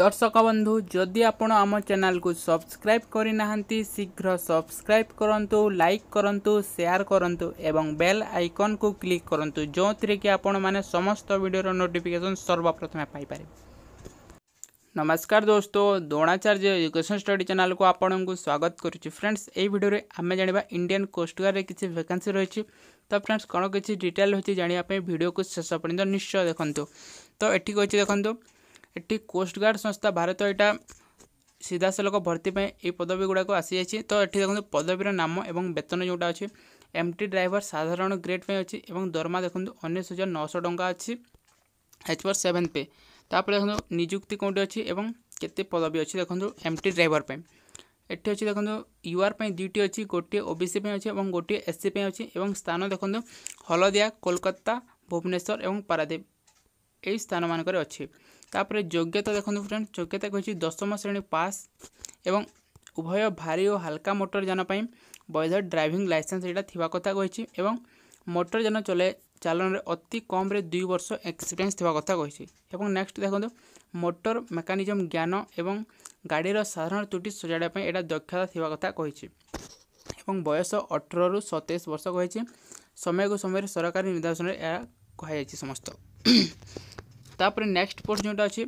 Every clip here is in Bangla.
দর্শক বন্ধু যদি আপনার আম চ্যানেলকে সবসক্রাইব করে না শীঘ্র সবসক্রাইব করতু লাইক করতু সেয়ার করতু এবং বেল আইকন কু ক্লিক করতু যে কি আপন মানে সমস্ত ভিডিওর নোটিফিকেশন সর্বপ্রথমে পাইপারে নমস্কার দোস্ত দ্রোণাচার্য এজুকেশন স্টডি চ্যানেলকে আপনার স্বাগত করছি ফ্রেন্ডস এই ভিডিওরে আমি জাঁয়া ইন্ডিয়ান কোস্টগার্ডে কিছু ভ্যাকান্সি রয়েছে তো ফ্রেন্ডস কোণ কিছু ডিটেল রয়েছে জাঁয়া ভিডিওকে শেষ পর্যন্ত নিশ্চয় দেখুন তো এটি কে দেখুন ଏଠି କୋଷ୍ଟଗାର୍ଡ଼ ସଂସ୍ଥା ଭାରତ ଏଇଟା ସିଧାସଳଖ ଭର୍ତ୍ତି ପାଇଁ ଏହି ପଦବୀ ଗୁଡ଼ାକ ଆସିଯାଇଛି ତ ଏଠି ଦେଖନ୍ତୁ ପଦବୀର ନାମ ଏବଂ ବେତନ ଯେଉଁଟା ଅଛି ଏମ୍ଟି ଡ୍ରାଇଭର ସାଧାରଣ ଗ୍ରେଡ୍ ପାଇଁ ଅଛି ଏବଂ ଦରମା ଦେଖନ୍ତୁ ଉଣେଇଶ ହଜାର ନଅଶହ ଟଙ୍କା ଅଛି ଏଚ୍ ଫର୍ ସେଭେନ୍ ପେ ତାପରେ ଦେଖନ୍ତୁ ନିଯୁକ୍ତି କେଉଁଠି ଅଛି ଏବଂ କେତେ ପଦବୀ ଅଛି ଦେଖନ୍ତୁ ଏମ୍ଟି ଡ୍ରାଇଭର ପାଇଁ ଏଠି ଅଛି ଦେଖନ୍ତୁ ୟୁଆର୍ ପାଇଁ ଦୁଇଟି ଅଛି ଗୋଟିଏ ଓବିସି ପାଇଁ ଅଛି ଏବଂ ଗୋଟିଏ ଏସ୍ସି ପାଇଁ ଅଛି ଏବଂ ସ୍ଥାନ ଦେଖନ୍ତୁ ହଳଦିଆ କୋଲକାତା ଭୁବନେଶ୍ୱର ଏବଂ ପାରାଦ୍ୱୀପ ଏହି ସ୍ଥାନମାନଙ୍କରେ ଅଛି তাপরে যোগ্যতা দেখুন ফ্রেন্ড যোগ্যতা কী দশম শ্রেণী পাস এবং উভয় ভারী ও হালকা মোটর যান পাই বৈধ ড্রাইভিং লাইসেন্স এটা থাকা কথা কী এবং মোটর যান চলে চালনের অতি কমরে দুই বর্ষ এক্সপিরিয়েন্স থাকা কথা কী এবং নেক্সট দেখুন মোটর মেকানিজম জ্ঞান এবং গাড়ির সাধারণ ত্রুটি সজাড়া এটা দক্ষতা থাকা কথা কী এবং বয়স অঠরু সতেইশ বর্ষ কী সময়কু সময়ের সরকারি নির্দেশনায় এরা কুহযাই সমস্ত তাপরে ନେକ୍ସଟ ପୋଷ୍ଟ ଯେଉଁଟା ଅଛି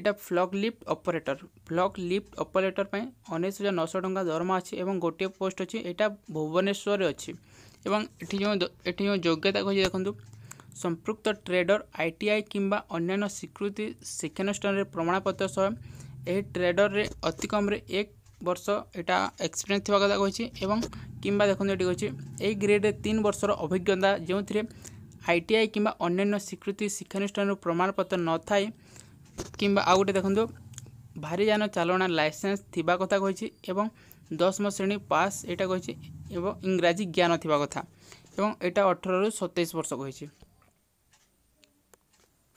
এটা forklift operator forklift operator ପାଇଁ ଉଣେଇଶ ହଜାର ନଅଶହ ଟଙ୍କା ଦରମା ଅଛି ଏବଂ ଗୋଟିଏ ପୋଷ୍ଟ ଅଛି ଏଇଟା ଭୁବନେଶ୍ୱରରେ ଅଛି ଏବଂ ଏଠି ଯେଉଁ ଏଠି ଯେଉଁ ଯୋଗ୍ୟତା କହିଛି ଦେଖନ୍ତୁ ସମ୍ପୃକ୍ତ ଟ୍ରେଡର୍ ଆଇ ଟି ଆଇ କିମ୍ବା ଅନ୍ୟାନ୍ୟ ସ୍ୱୀକୃତି ଶିକ୍ଷାନୁଷ୍ଠାନରେ ପ୍ରମାଣପତ୍ର ସହ ଏହି ଟ୍ରେଡର୍ରେ ଅତି କମ୍ରେ ଏକ ବର୍ଷ ଏଇଟା ଏକ୍ସପିରିଏନ୍ସ ଥିବା କଥା କହିଛି ଏବଂ କିମ୍ବା ଦେଖନ୍ତୁ ଏଠି କହିଛି ଏହି ଗ୍ରେଡ଼୍ରେ ତିନି ବର୍ଷର ଅଭିଜ୍ଞତା ଯେଉଁଥିରେ আইটিআই কিংবা অন্যান্য স্বীকৃতি শিক্ষানুষ্ঠানের প্রমাণপত্র নথায় কিংবা আউ গোটে দেখুন ভারী যান চালনা লাইসেন্স থিবা কথা কইছি এবং দশম শ্রেণী পাস এটা কইছি এবং ইংরাজি জ্ঞান থিবা কথা এবং এটা অঠরু সতেইশ বর্ষ কইছি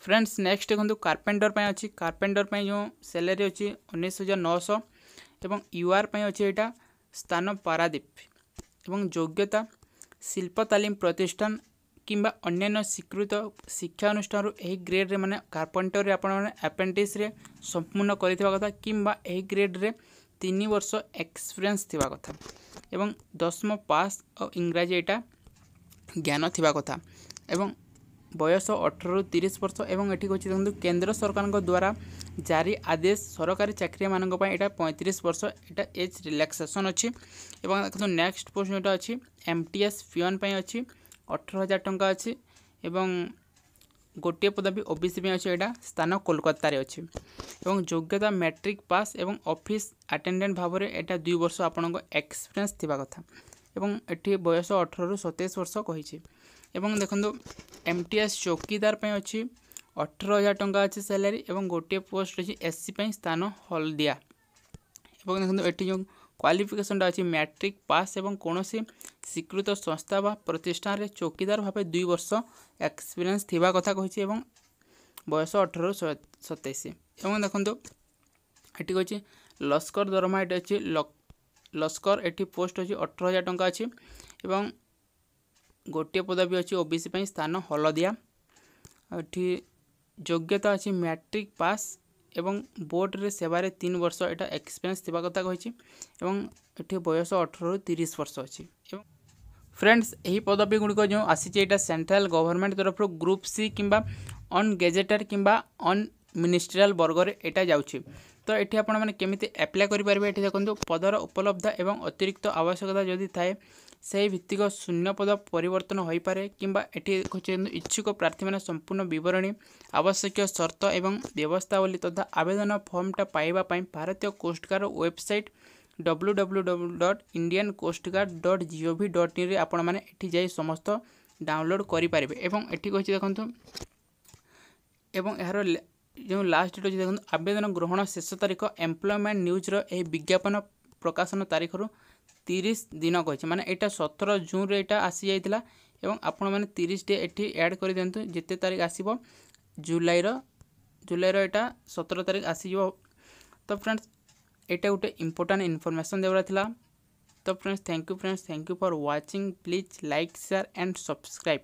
ফ্রেন্ডস নেক্সট দেখুন কার্পেন্টর পাই অছি কার্পেন্টর পাই যে স্যালারি অছি উনিশ হাজার নশ এবং ইউআর পাই অছি এটা স্থান পারাদ্বীপ এবং যোগ্যতা শিল্প তালিম প্রতিষ্ঠান কিংবা অন্যান্য স্বীকৃত শিক্ষানুষ্ঠানରୁ ଏହି ଗ୍ରେଡ଼୍ରେ ମାନେ କାର୍ପେଣ୍ଟରରେ ଆପଣମାନେ ଆପେଣ୍ଡିକ୍ସରେ ସମ୍ପୂର୍ଣ୍ଣ କରିଥିବା କଥା କିମ୍ବା ଏହି ଗ୍ରେଡ଼୍ରେ ତିନି ବର୍ଷ ଏକ୍ସପିରିଏନ୍ସ ଥିବା କଥା ଏବଂ ଦଶମ ପାସ୍ ଆଉ ଇଂରାଜୀ ଏଇଟା ଜ୍ଞାନ ଥିବା କଥା ଏବଂ ବୟସ ଅଠରରୁ ତିରିଶ ବର୍ଷ ଏବଂ ଏଠି ହେଉଛି ଦେଖନ୍ତୁ କେନ୍ଦ୍ର ସରକାରଙ୍କ ଦ୍ୱାରା ଜାରି ଆଦେଶ ସରକାରୀ ଚାକିରିଆମାନଙ୍କ ପାଇଁ ଏଇଟା ପଇଁତିରିଶ ବର୍ଷ ଏଇଟା ଏଜ୍ ରିଲାକ୍ସେସନ୍ ଅଛି ଏବଂ ଦେଖନ୍ତୁ ନେକ୍ସଟ ପୋଷ୍ଟ ଯେଉଁଟା ଅଛି ଏମ୍ ଟି ଏସ୍ ପିଅନ୍ ପାଇଁ ଅଛି ଅଠର ହଜାର ଟଙ୍କା ଅଛି ଏବଂ ଗୋଟିଏ ପଦବୀ ଓବିସି ପାଇଁ ଅଛି ଏଇଟା ସ୍ଥାନ କୋଲକାତାରେ ଅଛି ଏବଂ ଯୋଗ୍ୟତା ମ୍ୟାଟ୍ରିକ୍ ପାସ୍ ଏବଂ ଅଫିସ୍ ଆଟେଣ୍ଡାଣ୍ଟ ଭାବରେ ଏଇଟା ଦୁଇ ବର୍ଷ ଆପଣଙ୍କ ଏକ୍ସପିରିଏନ୍ସ ଥିବା କଥା ଏବଂ ଏଠି ବୟସ ଅଠରରୁ ସତେଇଶ ବର୍ଷ କହିଛି ଏବଂ ଦେଖନ୍ତୁ ଏମ୍ ଟି ଏସ୍ ଚୌକିଦାର ପାଇଁ ଅଛି ଅଠର ହଜାର ଟଙ୍କା ଅଛି ସାଲାରୀ ଏବଂ ଗୋଟିଏ ପୋଷ୍ଟ ଅଛି ଏସ୍ ସି ପାଇଁ ସ୍ଥାନ ହଳଦିଆ ଏବଂ ଦେଖନ୍ତୁ ଏଠି ଯେଉଁ କ୍ୱାଲିଫିକେସନ୍ଟା ଅଛି ମ୍ୟାଟ୍ରିକ୍ ପାସ୍ ଏବଂ କୌଣସି স্বীকৃত সংস্থা বা প্রতিষ্ঠানের চৌকিদার ভাবে দুই বর্ষ এক্সপিরিয়েন্স থাকা কথা কী এবং বয়স অঠর সতেইশ এবং দেখুন এটি কী লস্কর দরমা এটি অছি লস্কর এটি পোস্ট অছি অঠর হাজার টঙ্কা অছি এবং গোটিয়ে পদবী অছি ওবিসি পাই স্থান হলদিয়া এটি যোগ্যতা অছি ম্যাট্রিক পাস এবং বোর্ডরে সেবারে তিন বর্ষ এটা এক্সপিরিয়েন্স থাকা কথা কী এবং এটি বয়স অঠর তিরিশ বর্ষ অছি এবং ফ্রেন্ডস এই পদবী গুড়ি যে আসিছে এটা সেন্ট্রাল গভর্নমেন্ট তরফর গ্রুপ সি কিংবা অন গেজেটার কিংবা অন মিনিষ্ট্রিয়াল বর্গরে এটা যাচ্ছে তো এটি আপনার কেমিতি আপ্লাই করে পারবে এটি দেখুন পদর উপলব্ধ এবং অতিরিক্ত আবশ্যকতা যদি থাকে সেই ভিত্তিক শূন্য পদ পরিবর্তন হয়ে কিংবা এটি ইচ্ছুক প্রার্থী মানে সম্পূর্ণ বিবরণী আবশ্যকীয় সর্ত এবং ব্যবস্থাবলী তথা আবেদন ফর্মটা পাইবা ভারতীয় coast guard website W W W dot Indian coast guard dot G O V dot ଇନ୍ରେ ଆପଣମାନେ ଏଠି ଯାଇ ସମସ୍ତ ଡାଉନଲୋଡ଼୍ କରିପାରିବେ ଏବଂ ଏଠି କହିଛି ଦେଖନ୍ତୁ ଏବଂ ଏହାର ଯେଉଁ ଲାଷ୍ଟ ଡେଟ୍ ଅଛି ଦେଖନ୍ତୁ ଆବେଦନ ଗ୍ରହଣ ଶେଷ ତାରିଖ ଏମ୍ପ୍ଲୟମେଣ୍ଟ ନ୍ୟୁଜ୍ର ଏହି ବିଜ୍ଞାପନ ପ୍ରକାଶନ ତାରିଖରୁ ତିରିଶ ଦିନ କହିଛି ମାନେ ଏଇଟା ସତର ଜୁନ୍ରେ ଏଇଟା ଆସିଯାଇଥିଲା ଏବଂ ଆପଣମାନେ ତିରିଶ ଡେ ଏଠି ଆଡ଼୍ କରିଦିଅନ୍ତୁ ଯେତେ ତାରିଖ ଆସିବ ଜୁଲାଇର ଜୁଲାଇର ଏଇଟା ସତର ତାରିଖ ଆସିଯିବ ତ ଫ୍ରେଣ୍ଡସ୍ এটা গোটে ইম্পর্টাট ইনফরমেসন দেওয়ার লা তো friends thank you friends thank you for watching please like share and subscribe